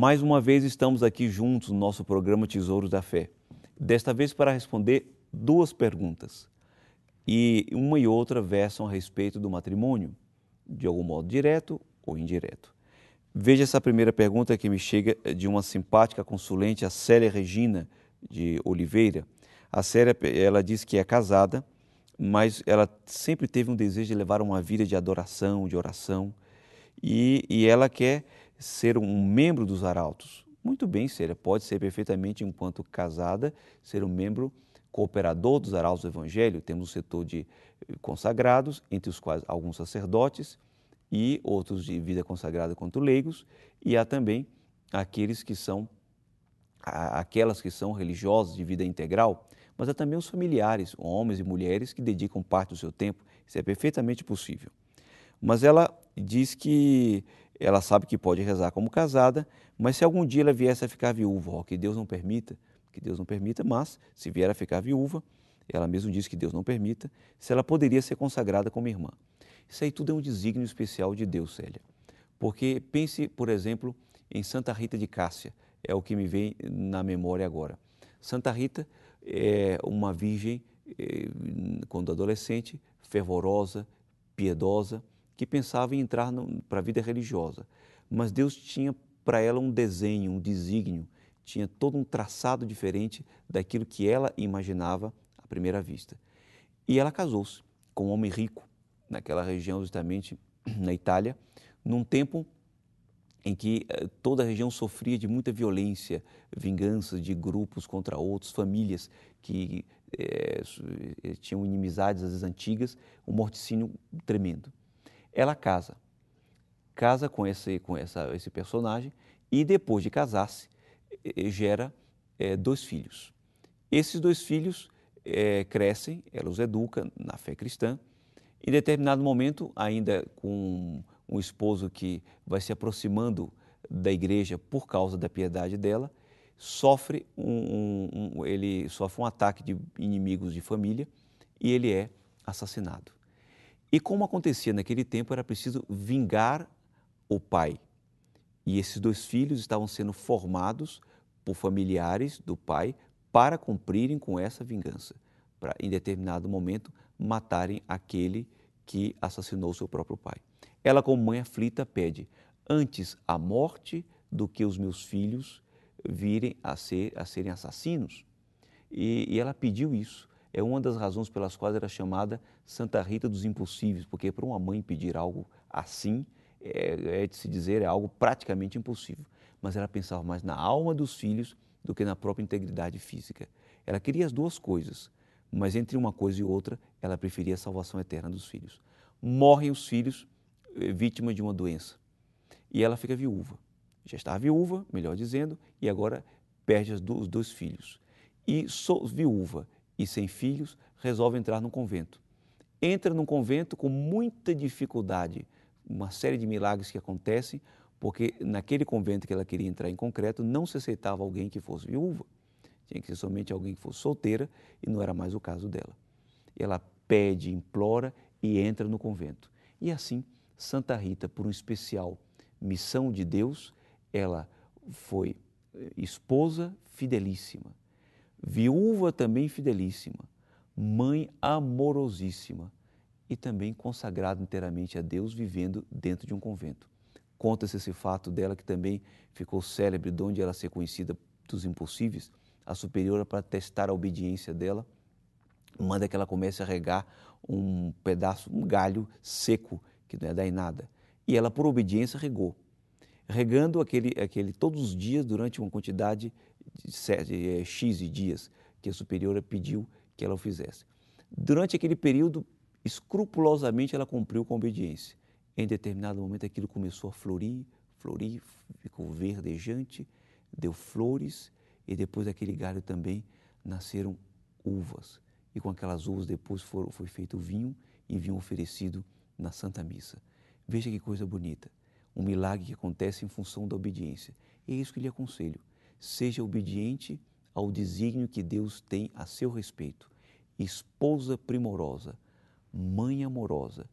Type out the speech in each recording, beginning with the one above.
Mais uma vez estamos aqui juntos no nosso programa Tesouros da Fé. Desta vez para responder duas perguntas. E uma e outra versam a respeito do matrimônio, de algum modo direto ou indireto. Veja essa primeira pergunta que me chega de uma simpática consulente, a Célia Regina de Oliveira. A Célia, ela diz que é casada, mas ela sempre teve um desejo de levar uma vida de adoração, de oração, e, e ela quer ser um membro dos arautos. Muito bem, seria pode ser perfeitamente, enquanto casada, ser um membro cooperador dos arautos do Evangelho. Temos o setor de eh, consagrados, entre os quais alguns sacerdotes e outros de vida consagrada quanto leigos, e há também aqueles que são aquelas que são religiosas de vida integral, mas há também os familiares, homens e mulheres que dedicam parte do seu tempo. Isso é perfeitamente possível. Mas ela diz que ela sabe que pode rezar como casada, mas se algum dia ela viesse a ficar viúva, ó, que Deus não permita, que Deus não permita, mas se vier a ficar viúva, ela mesmo diz que Deus não permita, se ela poderia ser consagrada como irmã. Isso aí tudo é um desígnio especial de Deus, Célia. Porque pense, por exemplo, em Santa Rita de Cássia, é o que me vem na memória agora. Santa Rita é uma virgem, eh, quando adolescente, fervorosa, piedosa, que pensava em entrar para a vida religiosa. Mas Deus tinha para ela um desenho, um desígnio, tinha todo um traçado diferente daquilo que ela imaginava à primeira vista. E ela casou-se com um homem rico, naquela região, justamente na Itália, num tempo em que eh, toda a região sofria de muita violência, vinganças de grupos contra outros, famílias que é, tinham inimizades às vezes antigas, um morticínio tremendo ela casa. Casa com esse, com essa, esse personagem e depois de casar-se, eh, eh, gera é, dois filhos. Esses dois filhos é, crescem, ela os educa na fé cristã. Em determinado momento, ainda com um esposo que vai se aproximando da igreja por causa da piedade dela, sofre um, um, um ele sofre um ataque de inimigos de família e ele é assassinado. E como acontecia naquele tempo, era preciso vingar o pai. E esses dois filhos estavam sendo formados por familiares do pai para cumprirem com essa vingança, para em determinado momento matarem aquele que assassinou seu próprio pai. Ela, como mãe aflita, pede: antes a morte do que os meus filhos virem a, ser, a serem assassinos. E, e ela pediu isso é uma das razões pelas quais era chamada Santa Rita dos Impossíveis, porque para uma mãe pedir algo assim, é, é, de se dizer, é algo praticamente impossível. Mas ela pensava mais na alma dos filhos do que na própria integridade física. Ela queria as duas coisas, mas entre uma coisa e outra, ela preferia a salvação eterna dos filhos. Morrem os filhos eh, vítima de uma doença e ela fica viúva. Já está viúva, melhor dizendo, e agora perde os dois filhos. E sou viúva e sem filhos, resolve entrar num convento. Entra num convento com muita dificuldade, uma série de milagres que acontecem, porque naquele convento que ela queria entrar em concreto, não se aceitava alguém que fosse viúva. Tinha que ser somente alguém que fosse solteira e não era mais o caso dela. Ela pede, implora e entra no convento. E assim, Santa Rita, por um especial missão de Deus, ela foi eh, esposa fidelíssima, viúva também fidelíssima, mãe amorosíssima e também consagrada inteiramente a Deus, vivendo dentro de um convento. Conta-se esse fato dela que também ficou célebre, de onde ela ser conhecida dos impossíveis. A superiora, para testar a obediência dela, manda que ela comece a regar um pedaço, um galho seco, que não é dar em nada. E ela, por obediência, regou regando aquele, aquele todos os dias durante uma quantidade de, de, de, é, X de dias que a superiora pediu que ela o fizesse. Durante aquele período, escrupulosamente ela cumpriu com a obediência. Em determinado momento aquilo começou a florir, florir, ficou verdejante, deu flores e depois daquele galho também nasceram uvas. E com aquelas uvas depois foram, foi feito vinho e vinho oferecido na Santa Missa. Veja que coisa bonita um milagre que acontece em função da obediência. E é isso que lhe aconselho. Seja obediente ao desígnio que Deus tem a seu respeito. Esposa primorosa, mãe amorosa.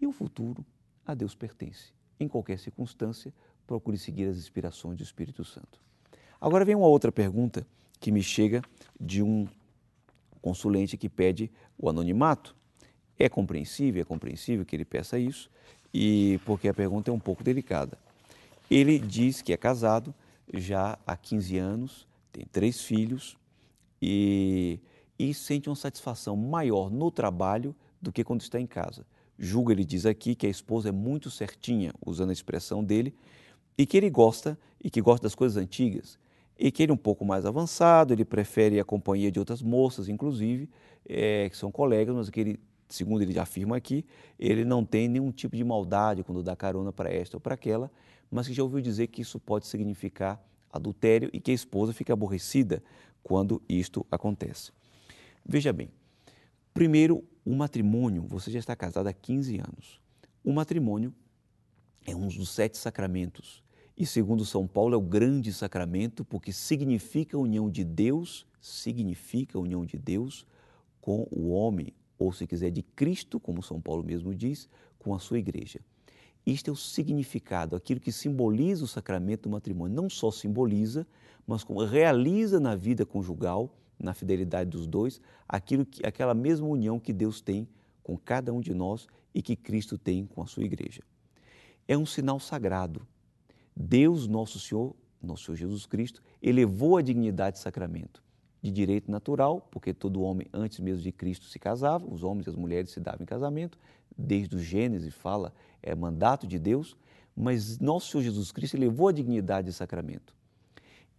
E o futuro a Deus pertence. Em qualquer circunstância, procure seguir as inspirações do Espírito Santo. Agora vem uma outra pergunta que me chega de um consulente que pede o anonimato. É compreensível, é compreensível que ele peça isso, e porque a pergunta é um pouco delicada. Ele diz que é casado já há 15 anos, tem três filhos e, e sente uma satisfação maior no trabalho do que quando está em casa. Julga, ele diz aqui, que a esposa é muito certinha, usando a expressão dele, e que ele gosta e que gosta das coisas antigas, e que ele é um pouco mais avançado, ele prefere a companhia de outras moças, inclusive, é, que são colegas, mas que ele segundo ele afirma aqui, ele não tem nenhum tipo de maldade quando dá carona para esta ou para aquela, mas que já ouviu dizer que isso pode significar adultério e que a esposa fica aborrecida quando isto acontece. Veja bem, primeiro, o matrimônio, você já está casado há 15 anos. O matrimônio é um dos sete sacramentos. E segundo São Paulo, é o grande sacramento porque significa a união de Deus, significa a união de Deus com o homem, ou se quiser, de Cristo, como São Paulo mesmo diz, com a sua igreja. Isto é o significado, aquilo que simboliza o sacramento do matrimônio. Não só simboliza, mas como realiza na vida conjugal, na fidelidade dos dois, aquilo que, aquela mesma união que Deus tem com cada um de nós e que Cristo tem com a sua igreja. É um sinal sagrado. Deus, nosso Senhor, nosso Senhor Jesus Cristo, elevou a dignidade do sacramento de direito natural, porque todo homem antes mesmo de Cristo se casava, os homens e as mulheres se davam em casamento, desde o Gênesis fala, é mandato de Deus, mas nosso Senhor Jesus Cristo levou a dignidade de sacramento.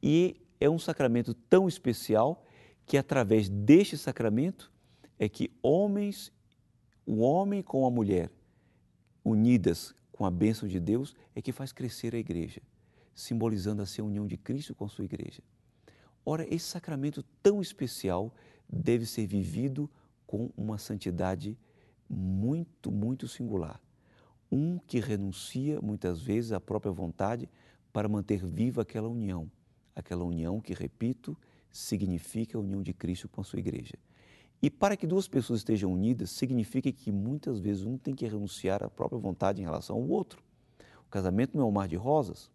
E é um sacramento tão especial que através deste sacramento é que homens, o homem com a mulher, unidas com a bênção de Deus, é que faz crescer a igreja, simbolizando assim a união de Cristo com a sua igreja. Ora, esse sacramento tão especial deve ser vivido com uma santidade muito, muito singular. Um que renuncia muitas vezes à própria vontade para manter viva aquela união, aquela união que, repito, significa a união de Cristo com a sua igreja. E para que duas pessoas estejam unidas, significa que muitas vezes um tem que renunciar à própria vontade em relação ao outro. O casamento não é um mar de rosas.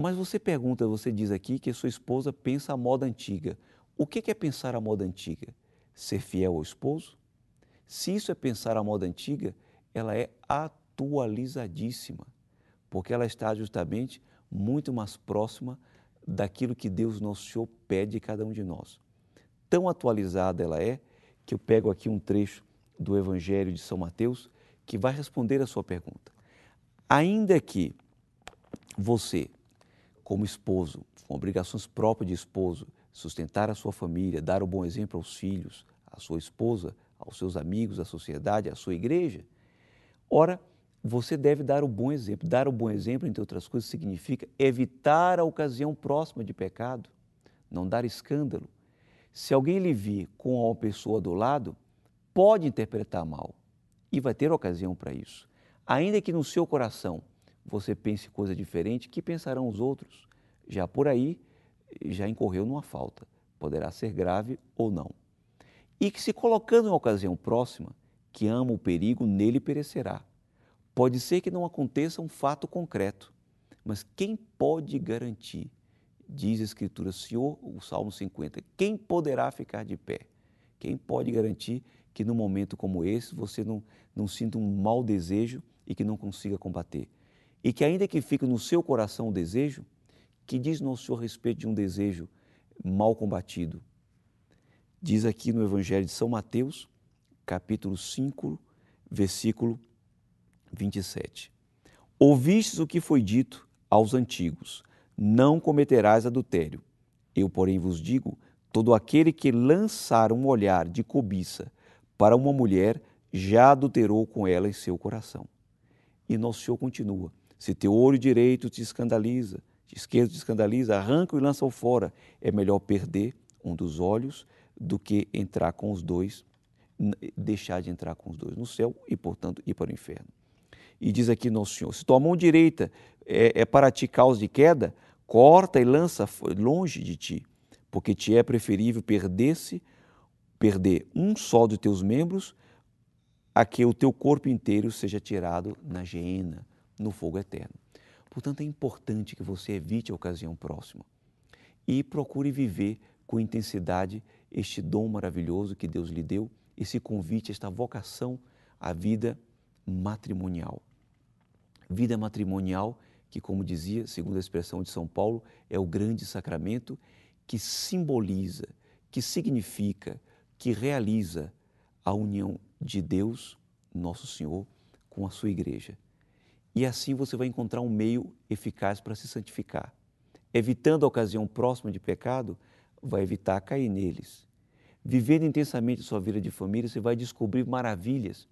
Mas você pergunta, você diz aqui que sua esposa pensa a moda antiga. O que é pensar a moda antiga? Ser fiel ao esposo? Se isso é pensar a moda antiga, ela é atualizadíssima, porque ela está justamente muito mais próxima daquilo que Deus nosso Senhor pede a cada um de nós. Tão atualizada ela é que eu pego aqui um trecho do Evangelho de São Mateus que vai responder a sua pergunta. Ainda que você como esposo, com obrigações próprias de esposo, sustentar a sua família, dar o bom exemplo aos filhos, à sua esposa, aos seus amigos, à sociedade, à sua igreja, ora, você deve dar o bom exemplo. Dar o bom exemplo, entre outras coisas, significa evitar a ocasião próxima de pecado, não dar escândalo. Se alguém lhe vir com uma pessoa do lado, pode interpretar mal e vai ter ocasião para isso. Ainda que no seu coração você pense coisa diferente, que pensarão os outros? Já por aí, já incorreu numa falta, poderá ser grave ou não. E que se colocando em ocasião próxima, que ama o perigo, nele perecerá. Pode ser que não aconteça um fato concreto, mas quem pode garantir? Diz a Escritura, Senhor, o Salmo 50, quem poderá ficar de pé? Quem pode garantir que num momento como esse você não, não sinta um mau desejo e que não consiga combater? E que ainda que fique no seu coração o desejo, que diz Nosso Senhor a respeito de um desejo mal combatido? Diz aqui no Evangelho de São Mateus, capítulo 5, versículo 27. Ouvistes o que foi dito aos antigos: não cometerás adultério. Eu, porém, vos digo: todo aquele que lançar um olhar de cobiça para uma mulher já adulterou com ela em seu coração. E Nosso Senhor continua: se teu olho direito te escandaliza, esquerdo escandaliza, arranca e lança-o fora. É melhor perder um dos olhos do que entrar com os dois, deixar de entrar com os dois no céu e, portanto, ir para o inferno. E diz aqui Nosso Senhor: se tua mão direita é, é para ti causa de queda, corta e lança longe de ti, porque te é preferível perder-se, perder um só de teus membros, a que o teu corpo inteiro seja tirado na geena, no fogo eterno. Portanto, é importante que você evite a ocasião próxima e procure viver com intensidade este dom maravilhoso que Deus lhe deu, esse convite, esta vocação à vida matrimonial. Vida matrimonial que, como dizia, segundo a expressão de São Paulo, é o grande sacramento que simboliza, que significa, que realiza a união de Deus, nosso Senhor, com a sua igreja. E assim você vai encontrar um meio eficaz para se santificar. Evitando a ocasião próxima de pecado, vai evitar cair neles. Vivendo intensamente sua vida de família, você vai descobrir maravilhas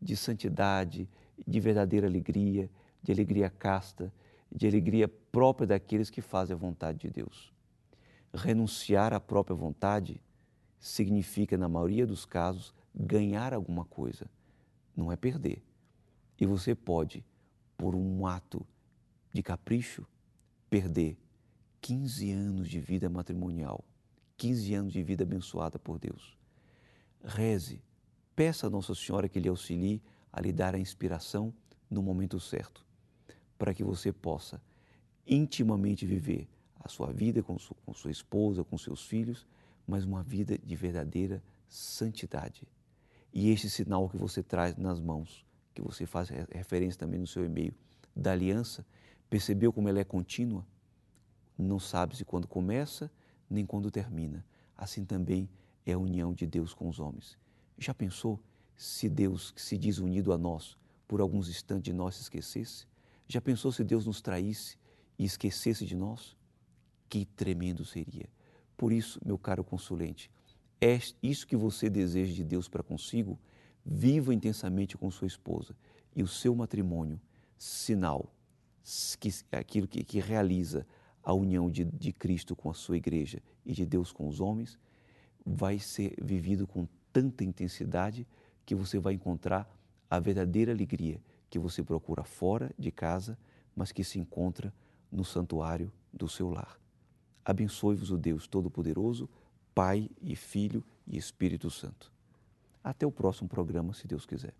de santidade, de verdadeira alegria, de alegria casta, de alegria própria daqueles que fazem a vontade de Deus. Renunciar à própria vontade significa, na maioria dos casos, ganhar alguma coisa, não é perder. E você pode por um ato de capricho, perder 15 anos de vida matrimonial, 15 anos de vida abençoada por Deus. Reze, peça a Nossa Senhora que lhe auxilie a lhe dar a inspiração no momento certo, para que você possa intimamente viver a sua vida com, sua, com sua esposa, com seus filhos, mas uma vida de verdadeira santidade. E este sinal que você traz nas mãos que você faz referência também no seu e-mail, da aliança, percebeu como ela é contínua? Não sabe-se quando começa nem quando termina. Assim também é a união de Deus com os homens. Já pensou se Deus, que se diz unido a nós, por alguns instantes de nós se esquecesse? Já pensou se Deus nos traísse e esquecesse de nós? Que tremendo seria! Por isso, meu caro consulente, é isso que você deseja de Deus para consigo viva intensamente com sua esposa e o seu matrimônio, sinal que, aquilo que, que realiza a união de, de Cristo com a sua igreja e de Deus com os homens, vai ser vivido com tanta intensidade que você vai encontrar a verdadeira alegria que você procura fora de casa, mas que se encontra no santuário do seu lar. Abençoe-vos o Deus Todo-Poderoso, Pai e Filho e Espírito Santo. Até o próximo programa, se Deus quiser.